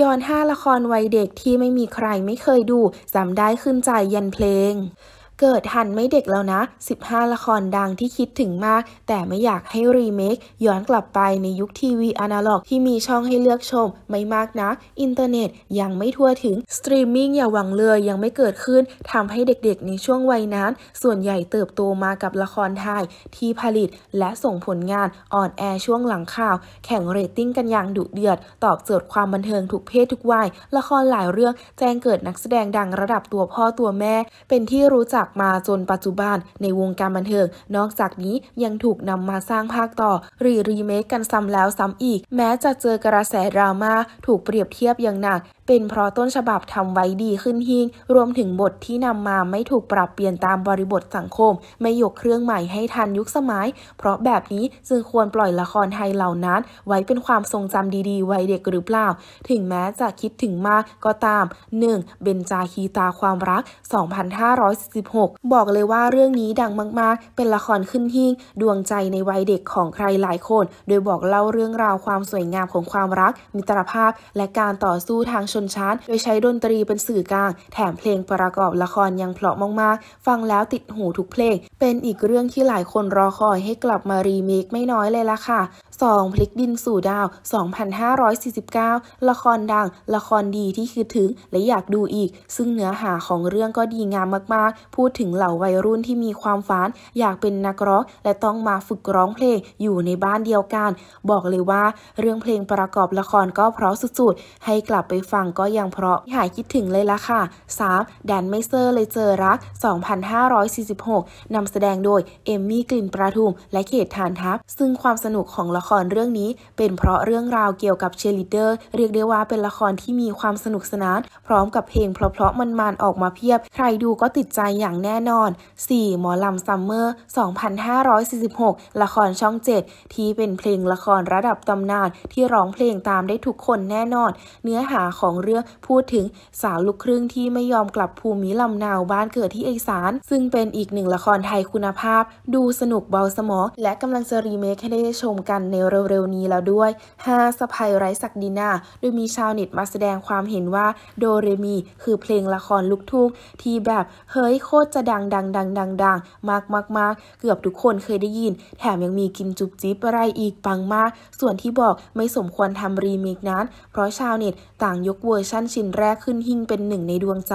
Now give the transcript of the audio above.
ย้อน 5 ละครวัยเด็กที่ไม่มีใครไม่เคยดูจำได้ขึ้นใจยันเพลงเกิดทันไม่เด็กแล้วนะ 15 ละครดังที่คิดถึงมาก แต่ไม่อยากให้รีเมคย้อนกลับไปในยุคทีวีอนาล็อก ที่มีช่องให้เลือกชมไม่มากนะอินเทอร์เน็ตยังไม่ทั่วถึง สตรีมมิ่งอย่าหวังเลยยังไม่เกิดขึ้นทำให้เด็กๆในช่วงวัยนั้น ส่วนใหญ่เติบโตมากับละครไทย ที่ผลิตและส่งผลงาน ออนแอช่วงหลังข่าว แข่งเรตติ้งกันอย่างดุเดือดตอบโจทย์ความบันเทิงทุกเพศทุกวัยละครหลายเรื่องแจ้งเกิดนักแสดงดังระดับตัวพ่อตัวแม่ เป็นที่รู้จักกมาจนปัจจุบันในวงการบันเทิง นอกจากนี้ยังถูกนำมาสร้างภาคต่อ หรือรีเมคกันซ้ำแล้วซ้ำอีก แม้จะเจอกระแสดราม่าถูกเปรียบเทียบอย่างหนักเป็นเพราะต้นฉบับทำไว้ดีขึ้นหิ่งรวมถึงบทที่นำมาไม่ถูกปรับเปลี่ยนตามบริบทสังคม ไม่ยกเครื่องใหม่ให้ทันยุคสมัย เพราะแบบนี้จึงควรปล่อยละครไทยเหล่านั้น ไว้เป็นความทรงจำดีๆไว้เด็กหรือเปล่า ถึงแม้จะคิดถึงมากก็ตาม 1. เบนจาคีตาความรัก 2 5 4 6 บอกเลยว่าเรื่องนี้ดังมากๆ เป็นละครขึ้นหิ่งดวงใจในวัยเด็กของใครหลายคน โดยบอกเล่าเรื่องราวความสวยงามของความรักมิตรภาพและการต่อสู้ทางชนชั้นโดยใช้ดนตรีเป็นสื่อกลาง แถมเพลงประกอบละครยังเพลาะมากๆฟังแล้วติดหูทุกเพลง เป็นอีกเรื่องที่หลายคนรอคอยให้กลับมารีเมคไม่น้อยเลยล่ะค่ะ 2. พลิกดินสู่ดาว 2549 ละครดัง ละครดีที่คิดถึงและอยากดูอีก ซึ่งเนื้อหาของเรื่องก็ดีงามมาก ๆ พูดถึงเหล่าวัยรุ่นที่มีความฝันอยากเป็นนักร้องและต้องมาฝึกร้องเพลงอยู่ในบ้านเดียวกัน บอกเลยว่าเรื่องเพลงประกอบละครก็เพราะสุด ๆ ให้กลับไปฟังก็ยังเพราะหายคิดถึงเลยละค่ะ 3. แดนไม่เซอร์เลยเจอรัก 2546นำแสดงโดยเอมมี่กลิ่นประทุมและเขตฐานทัพซึ่งความสนุกของละคครเรื่องนี้เป็นเพราะเรื่องราวเกี่ยวกับเชลิเดอร์ เรียกได้ว่าเป็นละครที่มีความสนุกสนาน พร้อมกับเพลงเพลาะๆมันๆออกมาเพียบ ใครดูก็ติดใจอย่างแน่นอน 4. หมอลำซัมเมอร์2546 ละครช่อง 7 ที่เป็นเพลงละครระดับตำนานที่ร้องเพลงตามได้ทุกคนแน่นอน เนื้อหาของเรื่องพูดถึงสาวลูกครึ่งที่ไม่ยอมกลับภูมิลำนาวบ้านเกิดที่อีสานซึ่งเป็นอีกหนึ่งละครไทยคุณภาพ ดูสนุกเบาสมอง และกำลังจะรีเมคให้ได้ชมกันในเร็วๆนี้แล้วด้วย 5 สภัยไร้ศักดินาโดยมีชาวเน็ตมาแสดงความเห็นว่า โดเรมีคือเพลงละครลูกทุ่งที่แบบ เฮ้ยโคตรจะดังดังดังดังดังมากมากมากเกือบทุกคนเคยได้ยิน แถมยังมีกินจุบจิ๊บอะไรอีกปังมาก ส่วนที่บอกไม่สมควรทำรีเมคนั้น เพราะชาวเน็ตต่างยกเวอร์ชั่นชิ้นแรกขึ้นหิ้งเป็นหนึ่งในดวงใจ